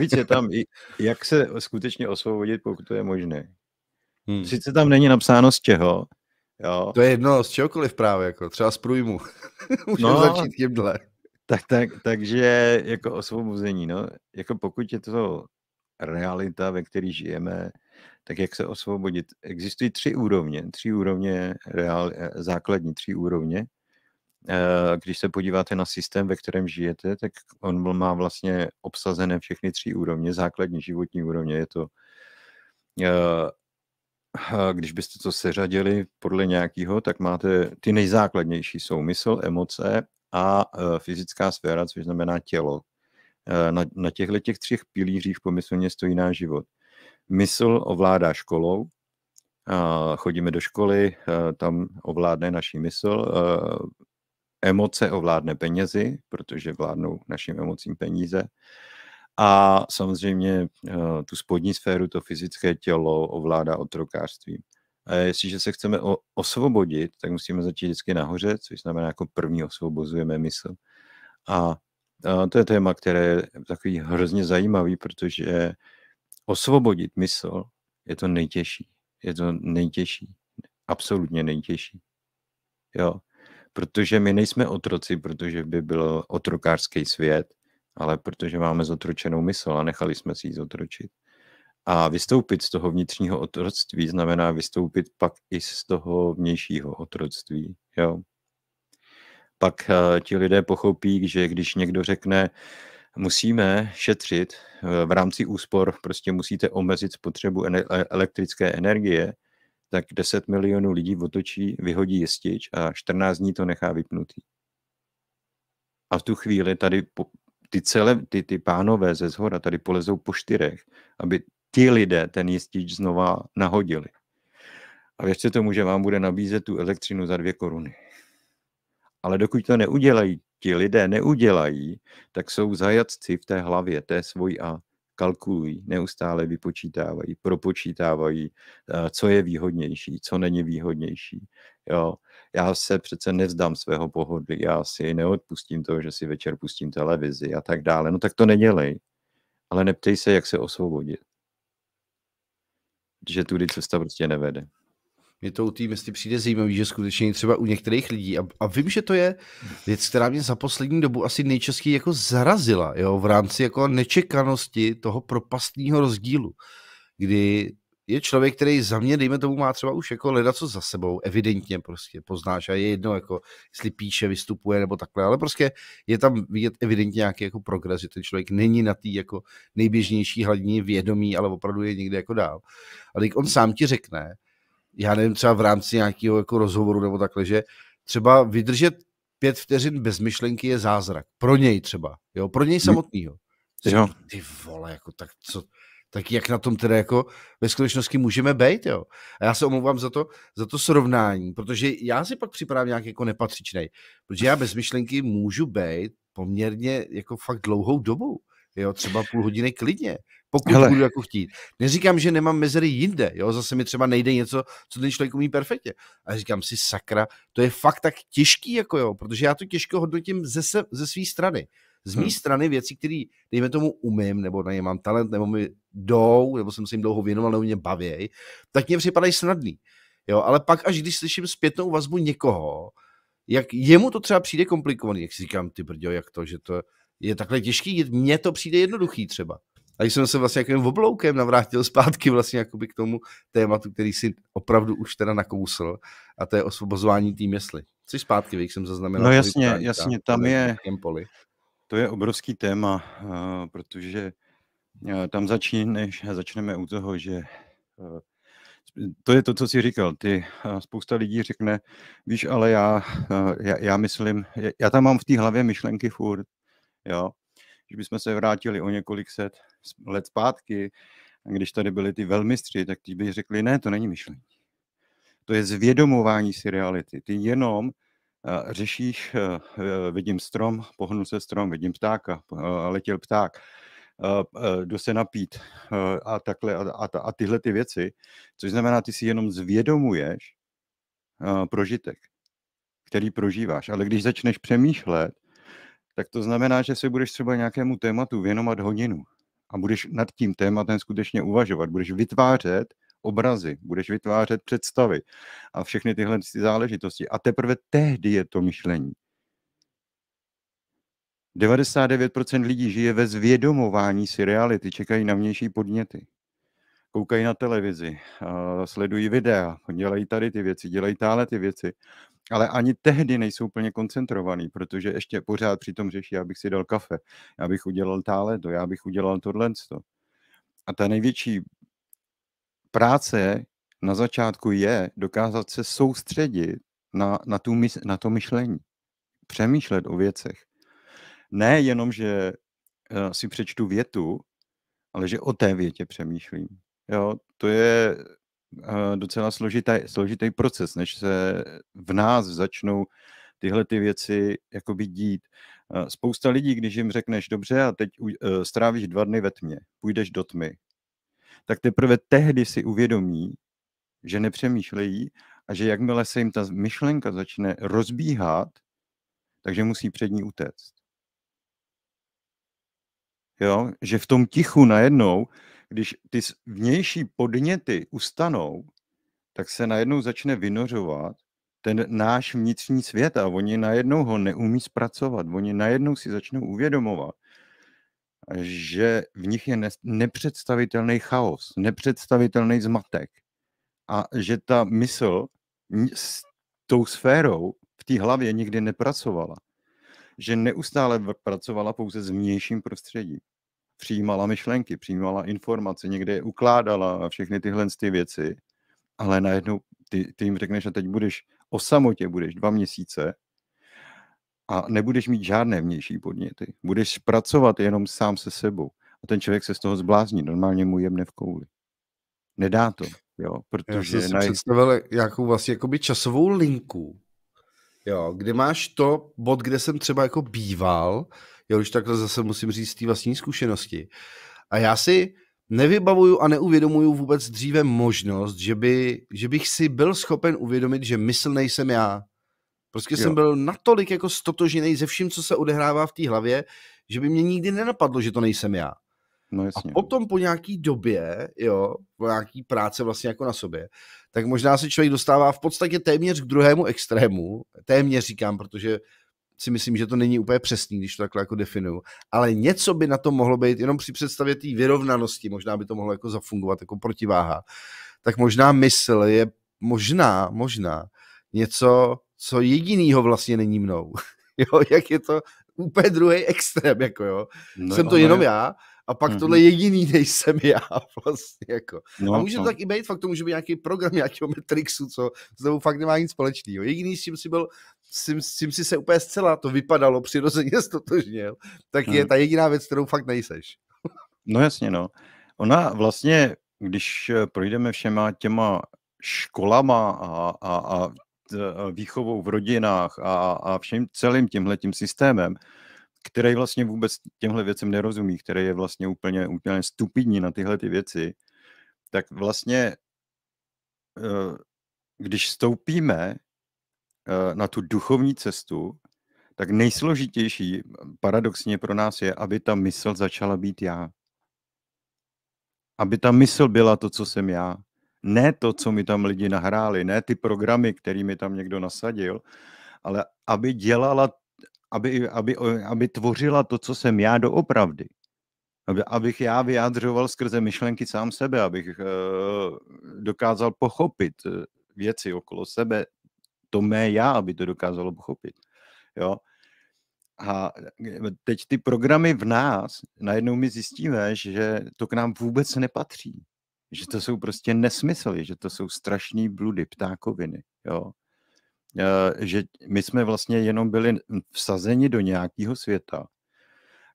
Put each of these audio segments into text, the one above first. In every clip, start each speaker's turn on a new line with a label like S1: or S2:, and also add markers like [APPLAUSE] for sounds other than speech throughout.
S1: navíc je tam, i, jak se skutečně osvobodit, pokud to je možné. Hmm. Sice tam není napsáno z čeho, jo. To je jedno, z čehokoliv právě, jako třeba z průjmu. [LAUGHS] Můžeme no, začít tímhle. Tak, tak, takže jako osvobození, no. Jako pokud je to realita, ve které žijeme, tak jak se osvobodit? Existují tři úrovně, tři úrovně, reál, eh, základní tři úrovně. Eh, když se podíváte na systém, ve kterém žijete, tak on má vlastně obsazené všechny tři úrovně, základní životní úrovně. Je to, eh, když byste to seřadili podle nějakého, tak máte ty nejzákladnější jsou mysl, emoce a eh, fyzická sféra, což znamená tělo. Na, na těchto těch třech pilířích pomyslně stojí náš život. Mysl ovládá školou, chodíme do školy, tam ovládne naší mysl, emoce ovládne penězi, protože vládnou našim emocím peníze. A samozřejmě eh, tu spodní sféru, to fyzické tělo ovládá otrokářství. A jestliže se chceme osvobodit, tak musíme začít vždycky nahoře, což znamená, jako první osvobozujeme mysl. A to je téma, které je takový hrozně zajímavý, protože osvobodit mysl je to nejtěžší. Je to nejtěžší. Absolutně nejtěžší. Jo protože my nejsme otroci, protože by byl otrokářský svět, ale protože máme zotročenou mysl a nechali jsme si ji zotročit. A vystoupit z toho vnitřního otroctví znamená vystoupit pak i z toho vnějšího otroctví. Jo? Pak uh, ti lidé pochopí, že když někdo řekne, musíme šetřit eh, v rámci úspor, prostě musíte omezit spotřebu e-, elektrické energie, tak 10 milionů lidí otočí, vyhodí jistič a 14 dní to nechá vypnutý. A v tu chvíli tady po, ty, celé, ty, ty pánové ze zhora tady polezou po čtyřech, aby ti lidé ten jistič znova nahodili. A věřte tomu, že vám bude nabízet tu elektřinu za dvě koruny. Ale dokud to neudělají, ti lidé neudělají, tak jsou zajatci v té hlavě, té svoji a kalkulují, neustále vypočítávají, propočítávají, eh, co je výhodnější, co není výhodnější. Jo. Já se přece nevzdám svého pohodlí, já si neodpustím to, že si večer pustím televizi a tak dále. No tak to nedělej, ale neptej se, jak se osvobodit. Že tudy cesta prostě nevede
S2: mě to u té mysli přijde zajímavý, že skutečně třeba u některých lidí, a, a vím, že to je věc, která mě za poslední dobu asi nejčastěji jako zarazila, jo, v rámci jako nečekanosti toho propastního rozdílu, kdy je člověk, který za mě, dejme tomu, má třeba už jako leda co za sebou, evidentně prostě poznáš a je jedno, jako jestli píše, vystupuje nebo takhle, ale prostě je tam vidět evidentně nějaký jako progres, že ten člověk není na té jako nejběžnější hladině vědomí, ale opravdu je někde jako dál. Ale když on sám ti řekne, já nevím, třeba v rámci nějakého jako rozhovoru nebo takhle, že třeba vydržet pět vteřin bez myšlenky je zázrak. Pro něj třeba, jo, pro něj mm. samotného. Jo. Ty vole, jako tak co, tak jak na tom teda jako ve skutečnosti můžeme být, jo. A já se omlouvám za to, za to srovnání, protože já si pak připravím nějak jako nepatřičnej, protože já bez myšlenky můžu být poměrně jako fakt dlouhou dobu jo, třeba půl hodiny klidně, pokud Hele. budu jako chtít. Neříkám, že nemám mezery jinde, jo, zase mi třeba nejde něco, co ten člověk umí perfektně. A říkám si, sakra, to je fakt tak těžký, jako jo, protože já to těžko hodnotím ze, se, ze své strany. Z mé hmm. strany věci, které, dejme tomu, umím, nebo na ně mám talent, nebo mi jdou, nebo jsem se jim dlouho věnoval, nebo mě baví, tak mě připadají snadný. Jo, ale pak, až když slyším zpětnou vazbu někoho, jak jemu to třeba přijde komplikovaný, jak si říkám, ty brďo, jak to, že to, je takhle těžký, mně to přijde jednoduchý třeba. A jsem se vlastně jakým obloukem navrátil zpátky vlastně jakoby k tomu tématu, který si opravdu už teda nakousl a to je osvobozování té mysli. Což zpátky, když jsem zaznamenal. No jasně, tady, jasně, tam je,
S1: poli. to je obrovský téma, eh, protože eh, tam začíneš, začneme u toho, že eh, to je to, co jsi říkal. Ty spousta lidí řekne, víš, ale já, já, já myslím, já tam mám v té hlavě myšlenky furt, Jo? Když bychom se vrátili o několik set let zpátky, když tady byli ty velmistři, tak ti by řekli, ne, to není myšlení. To je zvědomování si reality. Ty jenom uh, řešíš, uh, vidím strom, pohnul se strom, vidím ptáka, uh, letěl pták, jdu se napít a takhle a, a, a tyhle ty věci, což znamená, ty si jenom zvědomuješ prožitek, který prožíváš. Ale když začneš přemýšlet, tak to znamená, že si budeš třeba nějakému tématu věnovat hodinu a budeš nad tím tématem skutečně uvažovat. Budeš vytvářet obrazy, budeš vytvářet představy a všechny tyhle záležitosti. A teprve tehdy je to myšlení. 99% lidí žije ve zvědomování si reality, čekají na vnější podněty koukají na televizi, eh, sledují videa, dělají tady ty věci, dělají tále ty věci, ale ani tehdy nejsou úplně koncentrovaný, protože ještě pořád přitom řeší, abych si dal kafe, já bych udělal tále to, já bych udělal tohle. A ta největší práce na začátku je dokázat se soustředit na, na, tu, na to myšlení, přemýšlet o věcech. Ne jenom, že eh, si přečtu větu, ale že o té větě přemýšlím. Jo, to je eh, docela složitý, složitý proces, než se v nás začnou tyhle ty věci jakoby dít. Eh, spousta lidí, když jim řekneš dobře a teď eh, strávíš dva dny ve tmě, půjdeš do tmy, tak teprve tehdy si uvědomí, že nepřemýšlejí a že jakmile se jim ta myšlenka začne rozbíhat, takže musí před ní utéct. Jo? Že v tom tichu najednou když ty vnější podněty ustanou, tak se najednou začne vynořovat ten náš vnitřní svět a oni najednou ho neumí zpracovat. Oni najednou si začnou uvědomovat, že v nich je nepředstavitelný chaos, nepředstavitelný zmatek a že ta mysl s tou sférou v té hlavě nikdy nepracovala. Že neustále pracovala pouze s vnějším prostředím přijímala myšlenky, přijímala informace, někde je ukládala a všechny tyhle ty věci, ale najednou ty, ty jim řekneš, že teď budeš o samotě, budeš dva měsíce a nebudeš mít žádné vnější podněty. Budeš pracovat jenom sám se sebou. A ten člověk se z toho zblázní, normálně mu jemne v kouli. Nedá to, jo, protože... Já jsem si naj...
S2: představil nějakou vlastně jakoby časovou linku, jo, kde máš to bod, kde jsem třeba jako býval, já už takhle zase musím říct z té vlastní zkušenosti. A já si nevybavuju a neuvědomuju vůbec dříve možnost, že, by, že bych si byl schopen uvědomit, že mysl nejsem já. Prostě jo. jsem byl natolik jako stotožený ze vším, co se odehrává v té hlavě, že by mě nikdy nenapadlo, že to nejsem já. No jasně. A no. potom po nějaký době, jo, po nějaký práce vlastně jako na sobě, tak možná se člověk dostává v podstatě téměř k druhému extrému, téměř říkám, protože si myslím, že to není úplně přesný, když to takhle jako definuju. Ale něco by na to mohlo být, jenom při představě té vyrovnanosti, možná by to mohlo jako zafungovat jako protiváha. Tak možná mysl je možná, možná něco, co jedinýho vlastně není mnou. [LAUGHS] jo, jak je to úplně druhý extrém, jako jo. No, Jsem to no jenom je... já, a pak mm-hmm. tohle mhm. jediný nejsem já [LAUGHS] vlastně jako. No, a může to no. tak i být, fakt to může být nějaký program [LAUGHS] nějakého Matrixu, co s tebou fakt nemá nic společného. Jediný, s čím si byl tím, s tím si se úplně zcela, to vypadalo přirozeně stotožněl, [LAUGHS] tak je mhm. ta jediná věc, kterou fakt nejseš.
S1: no jasně, no. Ona vlastně, když eh, projdeme všema těma školama a, a, a výchovou v rodinách a, a všem celým tímhletím systémem, který vlastně vůbec těmhle věcem nerozumí, který je vlastně úplně, úplně stupidní na tyhle ty věci, tak vlastně eh, když stoupíme Eh, na tu duchovní cestu, tak nejsložitější eh, paradoxně pro nás je, aby ta mysl začala být já. Aby ta mysl byla to, co jsem já. Ne to, co mi tam lidi nahráli, ne ty programy, kterými tam někdo nasadil, ale aby dělala, aby, aby, aby tvořila to, co jsem já doopravdy. Aby, abych já vyjádřoval skrze myšlenky sám sebe, abych uh, dokázal pochopit věci okolo sebe, to mé já, aby to dokázalo pochopit. Jo? A eh, teď ty programy v nás, najednou my zjistíme, že to k nám vůbec nepatří. Že to jsou prostě nesmysly, že to jsou strašný bludy, ptákoviny. Jo? Eh, že my jsme vlastně jenom byli vsazeni do nějakého světa,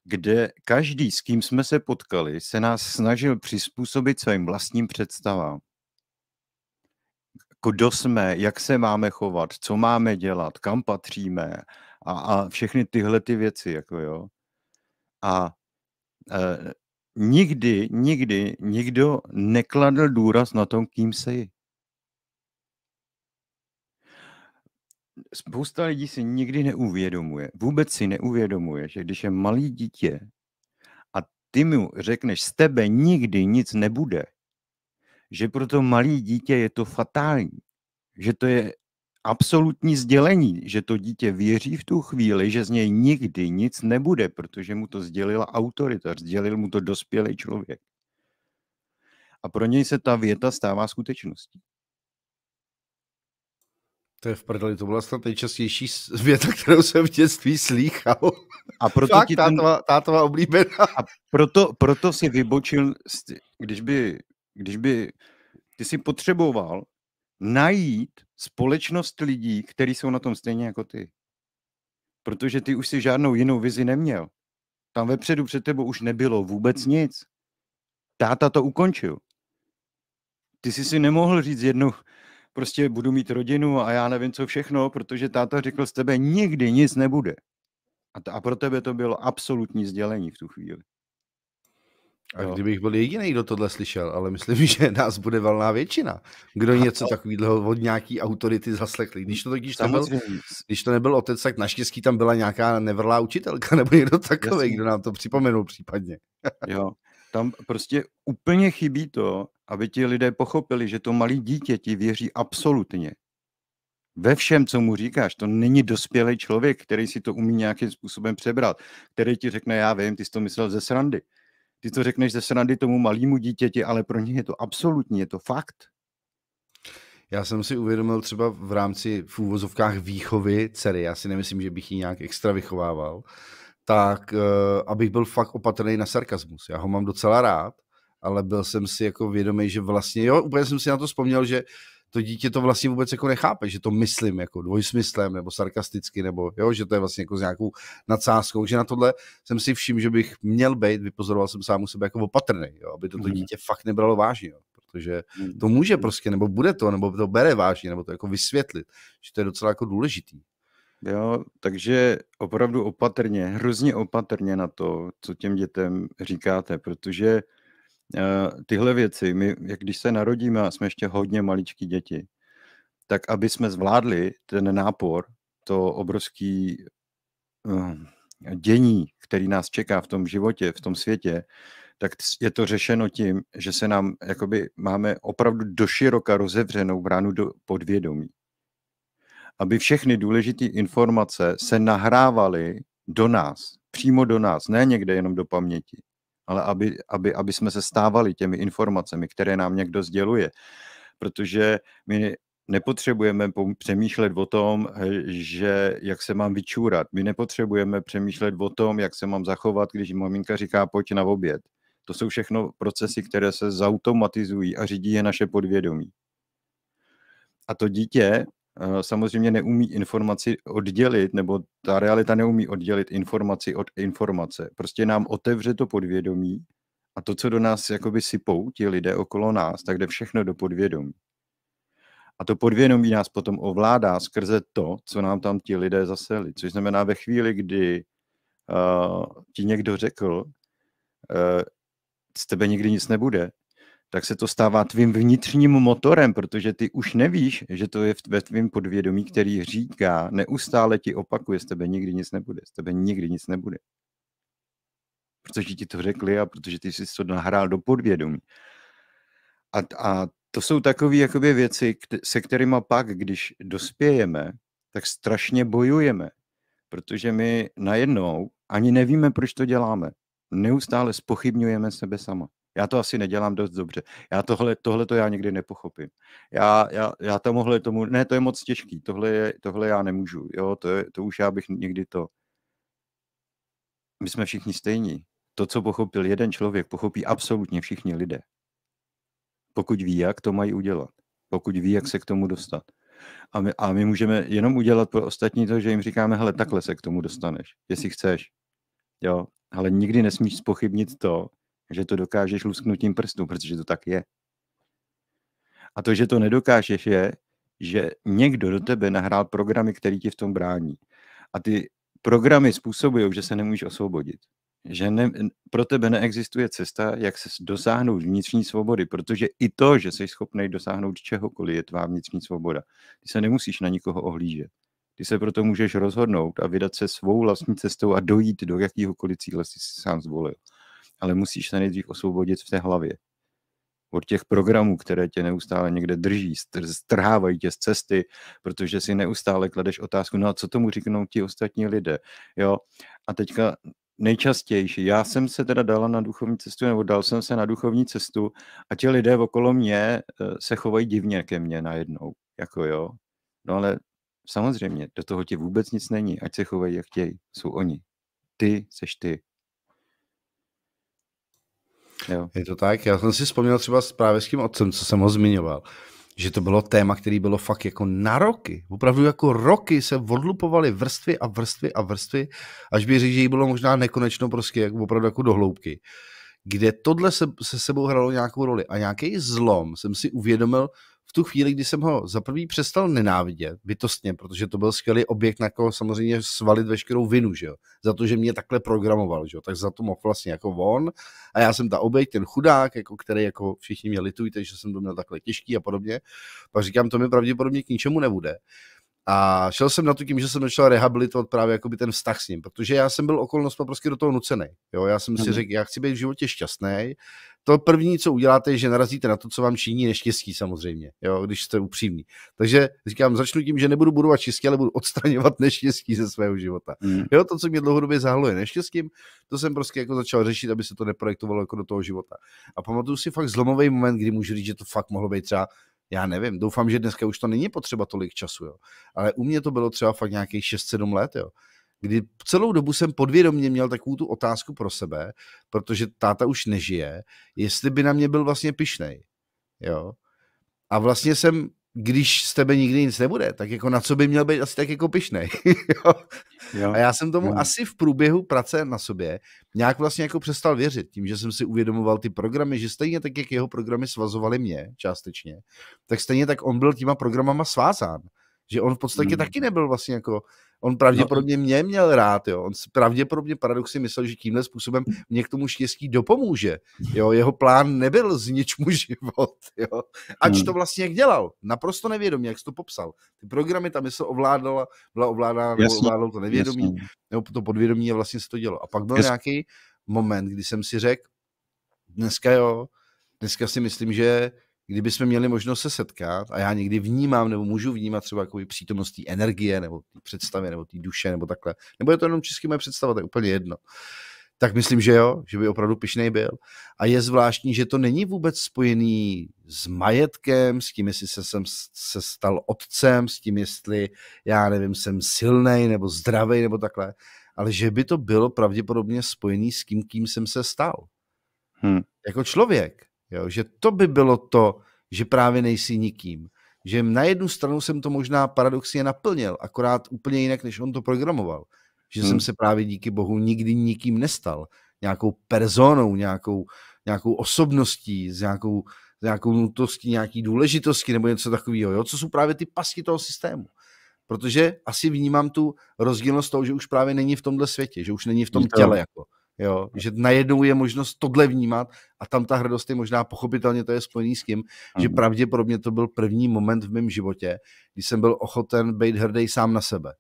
S1: kde každý, s kým jsme se potkali, se nás snažil přizpůsobit svým vlastním představám. Jako kdo jsme, jak se máme chovat, co máme dělat, kam patříme a, a všechny tyhle ty věci, jako jo. A e, nikdy, nikdy nikdo nekladl důraz na tom, kým jí. Spousta lidí si nikdy neuvědomuje, vůbec si neuvědomuje, že když je malý dítě a ty mu řekneš, z tebe nikdy nic nebude, že pro to malé dítě je to fatální, že to je absolutní sdělení, že to dítě věří v tu chvíli, že z něj nikdy nic nebude, protože mu to sdělila autorita, sdělil mu to dospělý člověk. A pro něj se ta věta stává skutečností. To je v prdeli, to byla snad nejčastější věta, kterou jsem v dětství slýchal. A proto Fakt, ti ten... tátova, tátova oblíbená. A proto, proto si vybočil, když by když by ty si potřeboval najít společnost lidí, kteří jsou na tom stejně jako ty. Protože ty už si žádnou jinou vizi neměl. Tam vepředu před tebou už nebylo vůbec nic. Táta to ukončil. Ty jsi si nemohl říct jednu, prostě budu mít rodinu a já nevím co všechno, protože táta řekl z tebe nikdy nic nebude. A, t- a pro tebe to bylo absolutní sdělení v tu chvíli. A jo. kdybych byl jediný, kdo tohle
S2: slyšel, ale myslím, [LAUGHS] že nás bude valná většina, kdo a něco to... [LAUGHS] takového od nějaký autority zaslechli. Když to, když, to byl, když to nebyl otec, tak naštěstí tam byla nějaká nevrlá učitelka [LAUGHS] nebo někdo takový, Jasně. kdo
S1: nám to připomenul případně. jo, tam prostě úplně chybí to, aby ti lidé pochopili, že to malý dítě ti věří absolutně. Ve všem, co mu říkáš, to není dospělý člověk, který si to umí nějakým způsobem přebrat, který ti řekne, já vím, ty jsi to myslel ze srandy. Ty to řekneš ze srandy tomu malému dítěti, ale pro ně je to absolutní, je to fakt.
S2: Já jsem si uvědomil třeba v rámci v úvozovkách výchovy dcery, já si nemyslím, že bych ji nějak extra vychovával, tak uh, abych byl fakt opatrný na sarkazmus. Já ho mám docela rád, ale byl jsem si jako vědomý, že vlastně, jo, úplně jsem si na to vzpomněl, že uh, to dítě to vlastně vůbec jako nechápe, že to myslím jako dvojsmyslem nebo sarkasticky, nebo jo, že to je vlastně jako s nějakou nadsázkou, že na tohle jsem si všiml, že bych měl být, vypozoroval jsem sám u sebe jako opatrný, jo, aby to mhm. dítě fakt nebralo vážně, jo, protože mhm. to může prostě, nebo bude to, nebo to bere vážně, nebo to jako vysvětlit,
S1: že to je docela jako důležitý. Jo, takže opravdu opatrně, hrozně opatrně na to, co těm dětem říkáte, protože Eh, tyhle věci, my, jak když se narodíme a jsme ještě hodně maličký děti, tak aby jsme zvládli ten nápor, to obrovský eh, dění, který nás čeká v tom životě, v tom světě, tak je to řešeno tím, že se nám jakoby máme opravdu doširoka rozevřenou bránu do podvědomí. Aby všechny důležité informace se nahrávaly do nás, přímo do nás, ne někde jenom do paměti ale aby, aby, aby jsme se stávali těmi informacemi, které nám někdo sděluje. Protože my nepotřebujeme přemýšlet o tom, že jak se mám vyčůrat. My nepotřebujeme přemýšlet o tom, jak se mám zachovat, když maminka říká pojď na oběd. To jsou všechno procesy, které se zautomatizují a řídí je naše podvědomí. A to dítě Eh, samozřejmě neumí informaci oddělit, nebo ta realita neumí oddělit informaci od informace. Prostě nám otevře to podvědomí a to, co do nás jakoby sypou ti lidé okolo nás, tak jde všechno do podvědomí. A to podvědomí nás potom ovládá skrze to, co nám tam ti lidé zaseli. Což znamená, ve chvíli, kdy uh, ti někdo řekl, uh, z tebe nikdy nic nebude, tak se to stává tvým vnitřním motorem, protože ty už nevíš, že to je ve tvém podvědomí, který říká, neustále ti opakuje, z tebe nikdy nic nebude, z tebe nikdy nic nebude. Protože ti to řekli a protože ty jsi to nahrál do podvědomí. A, a to jsou takové jakoby věci, se kterými pak, když dospějeme, tak strašně bojujeme, protože my najednou ani nevíme, proč to děláme. Neustále spochybňujeme sebe sama. Já to asi nedělám dost dobře. Já tohle, tohle to já nikdy nepochopím. Já, já, já tomuhle tomu, ne, to je moc těžký, tohle, je, tohle já nemůžu, jo, to, je, to už já bych někdy to. My jsme všichni stejní. To, co pochopil jeden člověk, pochopí absolutně všichni lidé. Pokud ví, jak to mají udělat. Pokud ví, jak se k tomu dostat. A my, a my můžeme jenom udělat pro ostatní to, že jim říkáme, hele, takhle se k tomu dostaneš, jestli chceš. Jo, ale nikdy nesmíš spochybnit to, že to dokážeš lusknutím prstu, protože to tak je. A to, že to nedokážeš, je, že někdo do tebe nahrál programy, který ti v tom brání. A ty programy způsobují, že se nemůžeš osvobodit. Že ne, pro tebe neexistuje cesta, jak se dosáhnout vnitřní svobody, protože i to, že jsi schopný dosáhnout čehokoliv, je tvá vnitřní svoboda. Ty se nemusíš na nikoho ohlížet. Ty se proto můžeš rozhodnout a vydat se svou vlastní cestou a dojít do jakýhokoliv cíle si sám zvolil ale musíš se nejdřív osvobodit v té hlavě. Od těch programů, které tě neustále někde drží, strhávají tě z cesty, protože si neustále kladeš otázku, no a co tomu říknou ti ostatní lidé. Jo? A teďka nejčastější. Já jsem se teda dala na duchovní cestu, nebo dal jsem se na duchovní cestu a ti lidé okolo mě eh, se chovají divně ke mně najednou. Jako jo. No ale samozřejmě, do toho ti vůbec nic není. Ať se chovají, jak chtějí. Jsou oni. Ty seš ty. Jo. Je to tak? Já jsem si vzpomněl
S2: třeba právě s tím otcem, co jsem ho zmiňoval, že to bylo téma, který bylo fakt jako na roky. Opravdu jako roky se odlupovaly vrstvy a vrstvy a vrstvy, až by říct, že jí bylo možná nekonečno prostě jako opravdu jako dohloubky. Kde tohle se, se sebou hralo nějakou roli. A nějaký zlom jsem si uvědomil, tu chvíli, kdy jsem ho za prvý přestal nenávidět bytostně, protože to byl skvělý objekt, na koho samozřejmě svalit veškerou vinu, že jo, za to, že mě takhle programoval, že jo, tak za to mohl vlastně jako on a já jsem ta objekt, ten chudák, jako který jako všichni mě litují, že jsem to měl takhle těžký a podobně, pak říkám, to mi pravděpodobně k ničemu nebude. A šel jsem na to tím, že jsem začal rehabilitovat právě jakoby ten vztah s ním, protože já jsem byl okolnost prostě do toho nucený. Jo? Já jsem si řekl, já chci být v životě šťastný. To první, co uděláte, je, že narazíte na to, co vám činí neštěstí samozřejmě, jo? když jste upřímní. Takže říkám, začnu tím, že nebudu budovat čistě, ale budu odstraňovat [LAUGHS] neštěstí ze svého života. Mm. Jo, to, co mě dlouhodobě zahaluje neštěstím, to jsem prostě jako začal řešit, aby se to neprojektovalo jako do toho života. A pamatuju si fakt zlomový moment, kdy můžu říct, že to fakt mohlo být třeba já nevím, doufám, že dneska už to není potřeba tolik času, jo. ale u mě to bylo třeba fakt nějakých 6-7 let, jo. kdy celou dobu jsem podvědomně měl takovou tu otázku pro sebe, protože táta už nežije, jestli by na mě byl vlastně pišnej. Jo. A vlastně jsem když z tebe nikdy nic nebude, tak jako na co by měl být asi tak jako pišnej. [LAUGHS] jo. A já jsem tomu jo. asi v průběhu práce na sobě nějak vlastně jako přestal věřit, tím, že jsem si uvědomoval ty programy, že stejně tak, jak jeho programy svazovaly mě částečně, tak stejně tak on byl těma programama svázán. Že on v podstatě hmm. taky nebyl vlastně jako On pravděpodobně no. mě měl rád, jo. On pravděpodobně paradoxně myslel, že tímhle způsobem mě k tomu štěstí dopomůže. Jo, jeho plán nebyl znič mu život, jo. Ač hmm. to vlastně jak dělal. Naprosto nevědomě, jak jsi to popsal. Ty programy, tam mysl ovládala, byla ovládána, nebo ovládalo to nevědomí, jasně. nebo to podvědomí a vlastně se to dělo. A pak byl jasně. nějaký moment, kdy jsem si řekl, dneska jo, dneska si myslím, že kdybychom měli možnost se setkat, a já někdy vnímám nebo můžu vnímat třeba jako přítomnost té energie nebo té představy nebo té duše nebo takhle, nebo je to jenom česky moje představa, tak je úplně jedno, tak myslím, že jo, že by opravdu pišnej byl. A je zvláštní, že to není vůbec spojený s majetkem, s tím, jestli jsem, se stal otcem, s tím, jestli já nevím, jsem silnej nebo zdravý nebo takhle, ale že by to bylo pravděpodobně spojený s kým, kým jsem se stal. Hmm. Jako člověk. Jo? Že to by bylo to, že právě nejsi nikým. Že na jednu stranu jsem to možná paradoxně naplnil, akorát úplně jinak, než on to programoval. Že hmm. jsem se právě díky bohu nikdy nikým nestal. Nějakou personou, nějakou, nějakou osobností, s nějakou, s nějakou nutností, nějaký důležitosti nebo něco takového. Jo? Co jsou právě ty pasky toho systému protože asi vnímám tu rozdílnost toho, že už právě není v tomhle světě, že už není v tom těle. Jako. Jo? Že najednou je možnost tohle vnímat a tam ta hrdost je možná pochopitelně to je spojený s tím, Aha. že mhm. pravděpodobně to byl první moment v mém životě, kdy jsem byl ochoten být hrdý sám na sebe.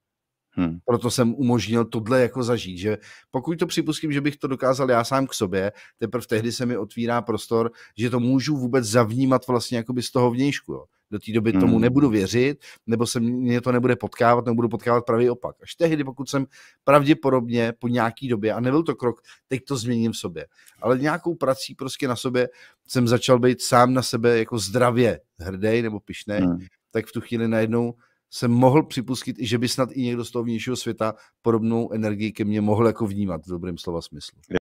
S2: Hmm. Proto jsem umožnil tohle jako zažít, že pokud to připustím, že bych to dokázal já sám k sobě, teprve tehdy se mi otvírá prostor, že to můžu vůbec zavnímat vlastně jakoby z toho vnějšku. Jo. Do té doby hmm. tomu nebudu věřit, nebo se mě to nebude potkávat, nebo budu potkávat pravý opak. Až tehdy, pokud jsem pravděpodobně po nějaký době, a nebyl to krok, teď to změním v sobě, ale nějakou prací prostě na sobě jsem začal být sám na sebe jako zdravě hrdý nebo pišnej, hmm. tak v tu chvíli najednou jsem mohl připustit, že by snad i někdo z toho vnějšího světa podobnou energii ke mně mohl jako vnímat v dobrém slova smyslu.